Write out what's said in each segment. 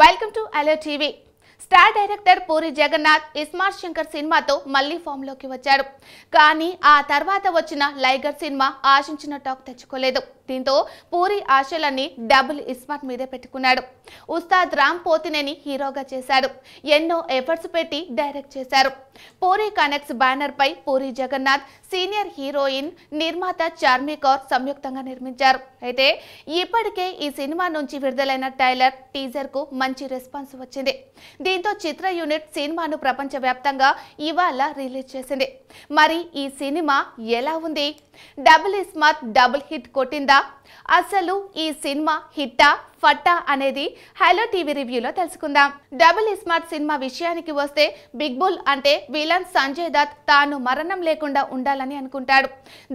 welcome to అలో TV star director Puri Jagannadh ismart Shankar సినిమాతో మళ్లీ ఫామ్ లోకి వచ్చాడు కానీ ఆ తర్వాత వచ్చిన లైగర్ సినిమా ఆశించిన టాక్ తెచ్చుకోలేదు దీంతో పూరి ఆశలన్నీ డబుల్ ఇస్మార్ట్ మీదే పెట్టుకున్నాడు ఉస్తాద్ రామ్ పోతినేని హీరోగా చేశాడు ఎన్నో ఎఫర్ట్స్ పెట్టి డైరెక్ట్ చేశారు పూరి కనెక్ట్స్ బ్యానర్ పై పూరి జగన్నాథ్ సీనియర్ హీరోయిన్ నిర్మాత చార్మి కౌర్ సంయుక్తంగా నిర్మించారు అయితే ఇప్పటికే ఈ సినిమా నుంచి విడుదలైన టైలర్ టీజర్ కు మంచి రెస్పాన్స్ వచ్చింది దీంతో చిత్ర యూనిట్ సినిమాను ప్రపంచ వ్యాప్తంగా ఇవాళ రిలీజ్ చేసింది మరి ఈ సినిమా ఎలా ఉంది డబుల్ ఇస్మార్ట్ డబుల్ హిట్ కొట్టిందా కదా అసలు ఈ సినిమా హిట్టా ఫట్టా అనేది హైలో టీవీ రివ్యూలో తెలుసుకుందాం డబుల్ స్మార్ట్ సినిమా విషయానికి వస్తే బిగ్ బుల్ అంటే విలన్ సంజయ్ దత్ తాను మరణం లేకుండా ఉండాలని అనుకుంటాడు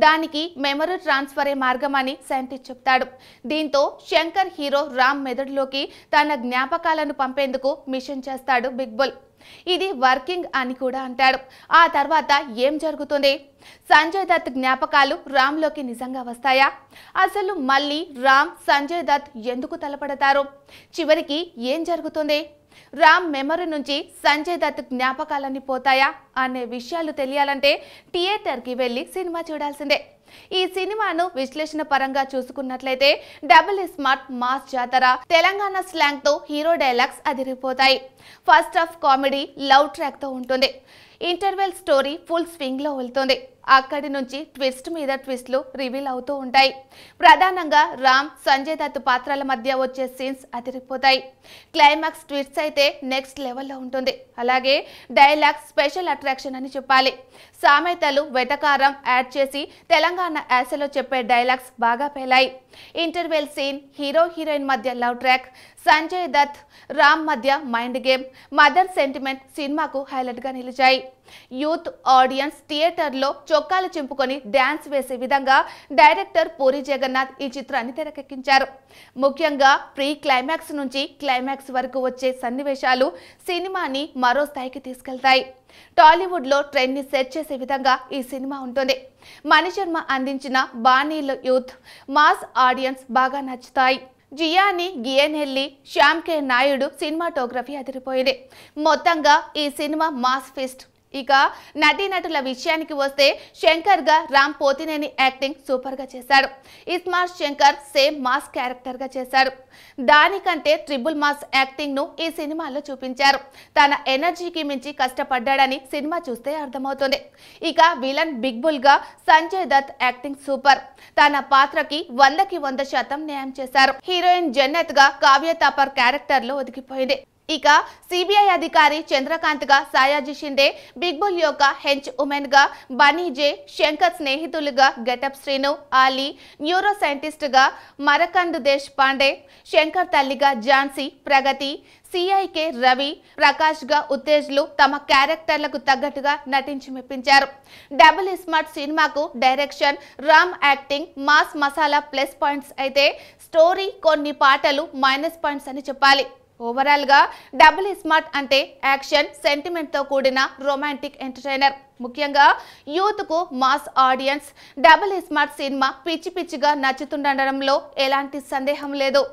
దానికి మెమరీ ట్రాన్స్ఫరే మార్గం అని సైంటిస్ట్ చెప్తాడు దీంతో శంకర్ హీరో రామ్ మెదడులోకి తన జ్ఞాపకాలను పంపేందుకు మిషన్ చేస్తాడు బిగ్ బుల్ ఇది వర్కింగ్ అని కూడా అంటాడు ఆ తర్వాత ఏం జరుగుతుంది సంజయ్ దత్ జ్ఞాపకాలు రామ్లోకి నిజంగా వస్తాయా అసలు మళ్ళీ రామ్ సంజయ్ దత్ ఎందుకు తలపడతారు చివరికి ఏం జరుగుతుంది రామ్ మెమరీ నుంచి సంజయ్ దత్ జ్ఞాపకాలన్నీ పోతాయా అనే విషయాలు తెలియాలంటే థియేటర్కి వెళ్ళి సినిమా చూడాల్సిందే ఈ సినిమాను విశ్లేషణ పరంగా చూసుకున్నట్లయితే డబుల్ స్మార్ట్ మాస్ జాతర తెలంగాణ స్లాంగ్ తో హీరో డైలాగ్స్ అదిరిపోతాయి first half comedy love track తో ఉంటుంది ఇంటర్వెల్ స్టోరీ ఫుల్ స్వింగ్ లో వెళ్తుంది అక్కడి నుంచి ట్విస్ట్ మీద ట్విస్ట్లు రివీల్ అవుతూ ఉంటాయి ప్రధానంగా రామ్ సంజయ్ దత్ పాత్రల మధ్య వచ్చే సీన్స్ అదిరిపోతాయి క్లైమాక్స్ ట్విస్ట్ అయితే నెక్స్ట్ లెవెల్లో ఉంటుంది అలాగే డైలాగ్ స్పెషల్ అట్రాక్షన్ అని చెప్పాలి సామెతలు వెటకారం యాడ్ చేసి తెలంగాణ యాసలో చెప్పే డైలాగ్స్ బాగా పేలాయి ఇంటర్వెల్ సీన్ హీరో హీరోయిన్ మధ్య లవ్ ట్రాక్ సంజయ్ దత్ రామ్ మధ్య మైండ్ గేమ్ మదర్ సెంటిమెంట్ సినిమాకు హైలైట్గా నిలిచాయి యూత్ ఆడియన్స్ థియేటర్లో చొక్కాలు చింపుకొని డ్యాన్స్ వేసే విధంగా డైరెక్టర్ పూరి జగన్నాథ్ ఈ చిత్రాన్ని తెరకెక్కించారు ముఖ్యంగా ప్రీ క్లైమాక్స్ నుంచి క్లైమాక్స్ వరకు వచ్చే సన్నివేశాలు సినిమాని మరో స్థాయికి తీసుకెళ్తాయి టాలీవుడ్లో ట్రెండ్ని సెట్ చేసే విధంగా ఈ సినిమా ఉంటుంది మణిశర్మ అందించిన బాణీలు యూత్ మాస్ ఆడియన్స్ బాగా నచ్చుతాయి Gianni Giannelli Shyam K Naidu cinematography అదిరిపోయింది మొత్తంగా ఈ సినిమా మాస్ ఫెస్ట్ ఇక నటీనటుల విషయానికి వస్తే శంకర్ గా రామ్ పోతినేని యాక్టింగ్ సూపర్ గా చేశాడు ismart Shankar same mass character గా చేశాడు దానికంటే ట్రిబుల్ మాస్ యాక్టింగ్ ను ఈ సినిమాలో చూపించారు తన ఎనర్జీకి మించి కష్టపడ్డాడని సినిమా చూస్తే అర్థమవుతుంది ఇక విలన్ బిగ్ బుల్ గా సంజయ్ దత్ యాక్టింగ్ సూపర్ తన పాత్రకి వందకి వంద శాతం న్యాయం చేశారు హీరోయిన్ జన్నత్ గా కావ్య తాపర్ క్యారెక్టర్ లో ఒదిగిపోయింది ఇక సిబిఐ అధికారి చంద్రకాంత్గా సాయాజీ షిండే బిగ్ బుల్ యొక్క హెంచ్ ఉమెన్గా బనీజే శంకర్ స్నేహితులుగా గెటప్ శ్రీను ఆలీ న్యూరో గా మరకంద్ దేశ్ పాండే శంకర్ తల్లిగా ఝాన్సీ ప్రగతి సిఐకే రవి ప్రకాష్ గా ఉత్తేజ్లు తమ క్యారెక్టర్లకు తగ్గట్టుగా నటించి మెప్పించారు డబుల్ స్మార్ట్ సినిమాకు direction Ram acting mass masala plus points అయితే స్టోరీ కొన్ని పాటలు మైనస్ పాయింట్స్ అని చెప్పాలి ఓవరాల్గా డబుల్ స్మార్ట్ అంటే యాక్షన్ సెంటిమెంట్తో కూడిన రొమాంటిక్ ఎంటర్టైనర్ ముఖ్యంగా యూత్కు mass audience double smart cinema పిచ్చి పిచ్చిగా నచ్చుతుండడంలో ఎలాంటి సందేహం లేదు